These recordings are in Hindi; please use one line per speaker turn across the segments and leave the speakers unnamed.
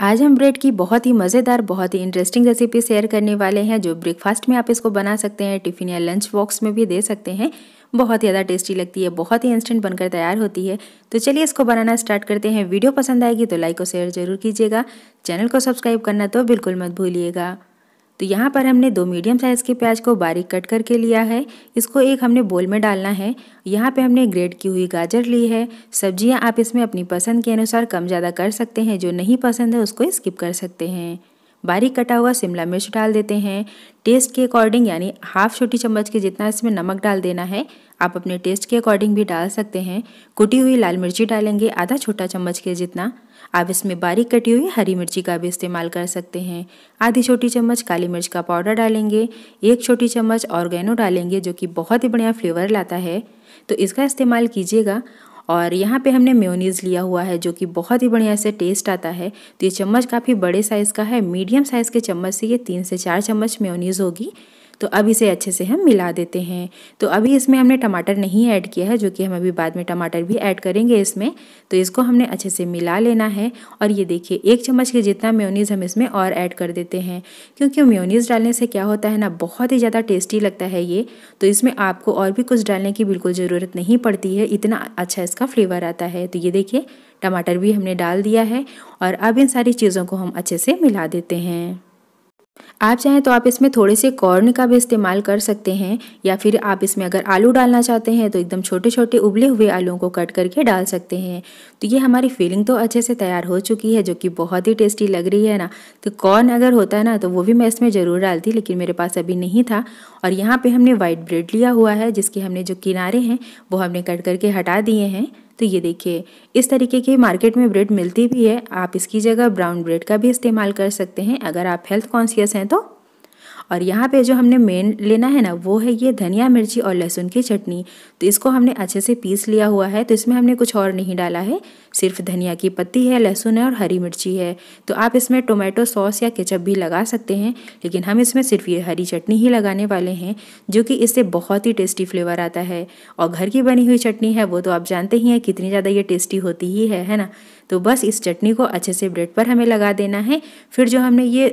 आज हम ब्रेड की बहुत ही मज़ेदार बहुत ही इंटरेस्टिंग रेसिपी शेयर करने वाले हैं जो ब्रेकफास्ट में आप इसको बना सकते हैं टिफ़िन या लंच बॉक्स में भी दे सकते हैं बहुत ही ज़्यादा टेस्टी लगती है बहुत ही इंस्टेंट बनकर तैयार होती है तो चलिए इसको बनाना स्टार्ट करते हैं वीडियो पसंद आएगी तो लाइक और शेयर ज़रूर कीजिएगा चैनल को सब्सक्राइब करना तो बिल्कुल मत भूलिएगा तो यहाँ पर हमने दो मीडियम साइज़ के प्याज को बारीक कट करके लिया है इसको एक हमने बोल में डालना है यहाँ पे हमने ग्रेड की हुई गाजर ली है सब्जियाँ आप इसमें अपनी पसंद के अनुसार कम ज़्यादा कर सकते हैं जो नहीं पसंद है उसको स्किप कर सकते हैं बारीक कटा हुआ शिमला मिर्च डाल देते हैं टेस्ट के अकॉर्डिंग यानी हाफ छोटी चम्मच के जितना इसमें नमक डाल देना है आप अपने टेस्ट के अकॉर्डिंग भी डाल सकते हैं कुटी हुई लाल मिर्ची डालेंगे आधा छोटा चम्मच के जितना आप इसमें बारीक कटी हुई हरी मिर्ची का भी इस्तेमाल कर सकते हैं आधी छोटी चम्मच काली मिर्च का पाउडर डालेंगे एक छोटी चम्मच ऑर्गेनो डालेंगे जो कि बहुत ही बढ़िया फ्लेवर लाता है तो इसका इस्तेमाल कीजिएगा और यहाँ पे हमने म्योनीज़ लिया हुआ है जो कि बहुत ही बढ़िया से टेस्ट आता है तो ये चम्मच काफ़ी बड़े साइज़ का है मीडियम साइज़ के चम्मच से ये तीन से चार चम्मच म्योनीज़ होगी तो अब इसे अच्छे से हम मिला देते हैं तो अभी इसमें हमने टमाटर नहीं ऐड किया है जो कि हम अभी बाद में टमाटर भी ऐड करेंगे इसमें तो इसको हमने अच्छे से मिला लेना है और ये देखिए एक चम्मच के जितना म्योनीज़ हम इसमें और ऐड कर देते हैं क्योंकि म्योनीज़ डालने से क्या होता है ना बहुत ही ज़्यादा टेस्टी लगता है ये तो इसमें आपको और भी कुछ डालने की बिल्कुल ज़रूरत नहीं पड़ती है इतना अच्छा इसका फ्लेवर आता है तो ये देखिए टमाटर भी हमने डाल दिया है और अब इन सारी चीज़ों को हम अच्छे से मिला देते हैं आप चाहें तो आप इसमें थोड़े से कॉर्न का भी इस्तेमाल कर सकते हैं या फिर आप इसमें अगर आलू डालना चाहते हैं तो एकदम छोटे छोटे उबले हुए आलूओं को कट करके डाल सकते हैं तो ये हमारी फीलिंग तो अच्छे से तैयार हो चुकी है जो कि बहुत ही टेस्टी लग रही है ना तो कॉर्न अगर होता है ना तो वो भी मैं इसमें ज़रूर डालती लेकिन मेरे पास अभी नहीं था और यहाँ पर हमने वाइट ब्रेड लिया हुआ है जिसके हमने जो किनारे हैं वो हमने कट करके हटा दिए हैं तो ये देखिए इस तरीके की मार्केट में ब्रेड मिलती भी है आप इसकी जगह ब्राउन ब्रेड का भी इस्तेमाल कर सकते हैं अगर आप हेल्थ कॉन्शियस हैं तो और यहाँ पे जो हमने मेन लेना है ना वो है ये धनिया मिर्ची और लहसुन की चटनी तो इसको हमने अच्छे से पीस लिया हुआ है तो इसमें हमने कुछ और नहीं डाला है सिर्फ धनिया की पत्ती है लहसुन है और हरी मिर्ची है तो आप इसमें टोमेटो सॉस या केचप भी लगा सकते हैं लेकिन हम इसमें सिर्फ ये हरी चटनी ही लगाने वाले हैं जो कि इससे बहुत ही टेस्टी फ्लेवर आता है और घर की बनी हुई चटनी है वो तो आप जानते ही हैं कितनी ज़्यादा ये टेस्टी होती ही है है ना तो बस इस चटनी को अच्छे से ब्रेड पर हमें लगा देना है फिर जो हमने ये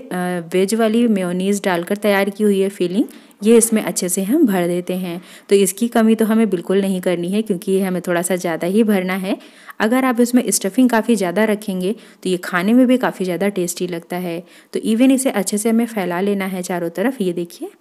वेज वाली मेयोनीज़ डालकर तैयार की हुई है फीलिंग ये इसमें अच्छे से हम भर देते हैं तो इसकी कमी तो हमें बिल्कुल नहीं करनी है क्योंकि ये हमें थोड़ा सा ज़्यादा ही भरना है अगर आप इसमें स्टफिंग काफ़ी ज़्यादा रखेंगे तो ये खाने में भी काफ़ी ज़्यादा टेस्टी लगता है तो इवन इसे अच्छे से हमें फैला लेना है चारों तरफ ये देखिए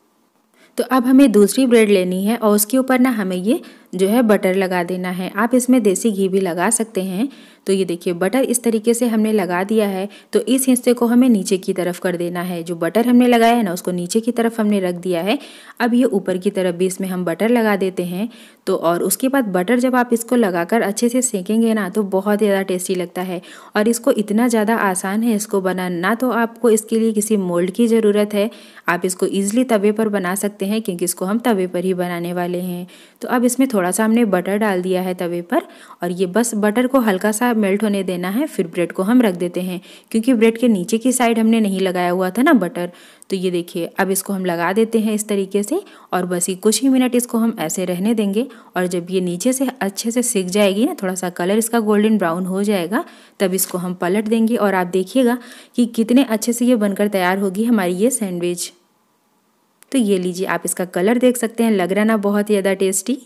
तो अब हमें दूसरी ब्रेड लेनी है और उसके ऊपर ना हमें ये जो है बटर लगा देना है आप इसमें देसी घी भी लगा सकते हैं तो ये देखिए बटर इस तरीके से हमने लगा दिया है तो इस हिस्से को हमें नीचे की तरफ कर देना है जो बटर हमने लगाया है ना उसको नीचे की तरफ हमने रख दिया है अब ये ऊपर की तरफ भी इसमें हम बटर लगा देते हैं तो और उसके बाद बटर जब आप इसको लगाकर अच्छे से सेकेंगे ना तो बहुत ज़्यादा टेस्टी लगता है और इसको इतना ज़्यादा आसान है इसको बनाना तो आपको इसके लिए किसी मोल्ड की ज़रूरत है आप इसको ईजिली तवे पर बना सकते हैं क्योंकि इसको हम तवे पर ही बनाने वाले हैं तो अब इसमें थोड़ा सा हमने बटर डाल दिया है तवे पर और ये बस बटर को हल्का सा मेल्ट होने देना है फिर ब्रेड को हम रख देते हैं क्योंकि ब्रेड के नीचे की साइड हमने नहीं लगाया हुआ था ना बटर तो ये देखिए अब इसको हम लगा देते हैं इस तरीके से और बस ही कुछ ही मिनट इसको हम ऐसे रहने देंगे और जब ये नीचे से अच्छे से सिक जाएगी ना थोड़ा सा कलर इसका गोल्डन ब्राउन हो जाएगा तब इसको हम पलट देंगे और आप देखिएगा कि कितने अच्छे से ये बनकर तैयार होगी हमारी ये सैंडविच तो ये लीजिए आप इसका कलर देख सकते हैं लग रहा ना बहुत ही ज़्यादा टेस्टी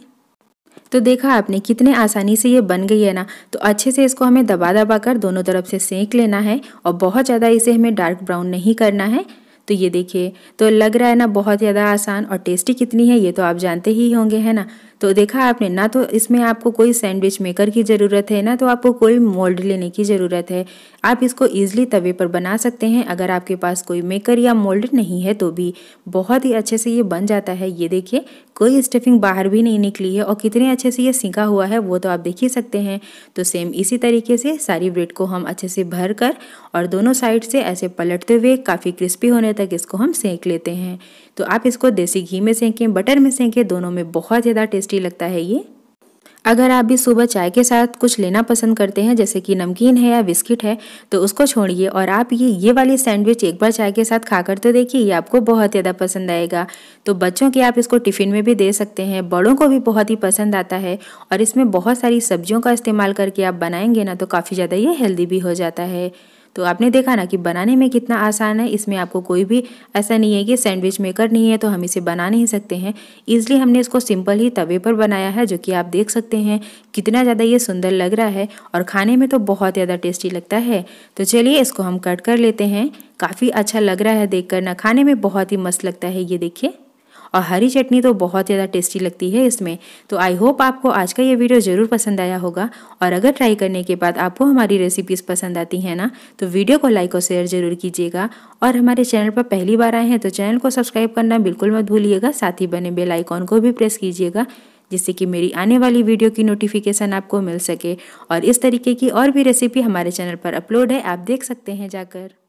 तो देखा आपने कितने आसानी से ये बन गई है ना तो अच्छे से इसको हमें दबा दबा कर दोनों तरफ से सेंक लेना है और बहुत ज़्यादा इसे हमें डार्क ब्राउन नहीं करना है तो ये देखिए तो लग रहा है ना बहुत ज़्यादा आसान और टेस्टी कितनी है ये तो आप जानते ही होंगे है ना तो देखा आपने ना तो इसमें आपको कोई सैंडविच मेकर की ज़रूरत है ना तो आपको कोई मोल्ड लेने की ज़रूरत है आप इसको ईजिली तवे पर बना सकते हैं अगर आपके पास कोई मेकर या मोल्ड नहीं है तो भी बहुत ही अच्छे से ये बन जाता है ये देखिए कोई स्टफिंग बाहर भी नहीं निकली है और कितने अच्छे से ये सीखा हुआ है वो तो आप देख ही सकते हैं तो सेम इसी तरीके से सारी ब्रेड को हम अच्छे से भर कर और दोनों साइड से ऐसे पलटते हुए काफ़ी क्रिस्पी होने तक इसको हम सेक लेते हैं तो आप इसको देसी घी में सेंकें बटर में सेंकें दोनों में बहुत ज़्यादा टेस्टी टेस्टी लगता है ये अगर आप भी सुबह चाय के साथ कुछ लेना पसंद करते हैं जैसे कि नमकीन है या बिस्किट है तो उसको छोड़िए और आप ये ये वाली सैंडविच एक बार चाय के साथ खाकर तो देखिए ये आपको बहुत ज़्यादा पसंद आएगा तो बच्चों के आप इसको टिफ़िन में भी दे सकते हैं बड़ों को भी बहुत ही पसंद आता है और इसमें बहुत सारी सब्जियों का इस्तेमाल करके आप बनाएंगे ना तो काफ़ी ज़्यादा ये हेल्दी भी हो जाता है तो आपने देखा ना कि बनाने में कितना आसान है इसमें आपको कोई भी ऐसा नहीं है कि सैंडविच मेकर नहीं है तो हम इसे बना नहीं सकते हैं इसलिए हमने इसको सिंपल ही तवे पर बनाया है जो कि आप देख सकते हैं कितना ज़्यादा ये सुंदर लग रहा है और खाने में तो बहुत ज़्यादा टेस्टी लगता है तो चलिए इसको हम कट कर लेते हैं काफ़ी अच्छा लग रहा है देख ना खाने में बहुत ही मस्त लगता है ये देखिए और हरी चटनी तो बहुत ज़्यादा टेस्टी लगती है इसमें तो आई होप आपको आज का ये वीडियो ज़रूर पसंद आया होगा और अगर ट्राई करने के बाद आपको हमारी रेसिपीज़ पसंद आती हैं ना तो वीडियो को लाइक और शेयर ज़रूर कीजिएगा और हमारे चैनल पर पहली बार आए हैं तो चैनल को सब्सक्राइब करना बिल्कुल मत भूलिएगा साथ ही बने बेल आइकॉन को भी प्रेस कीजिएगा जिससे कि मेरी आने वाली वीडियो की नोटिफिकेशन आपको मिल सके और इस तरीके की और भी रेसिपी हमारे चैनल पर अपलोड है आप देख सकते हैं जाकर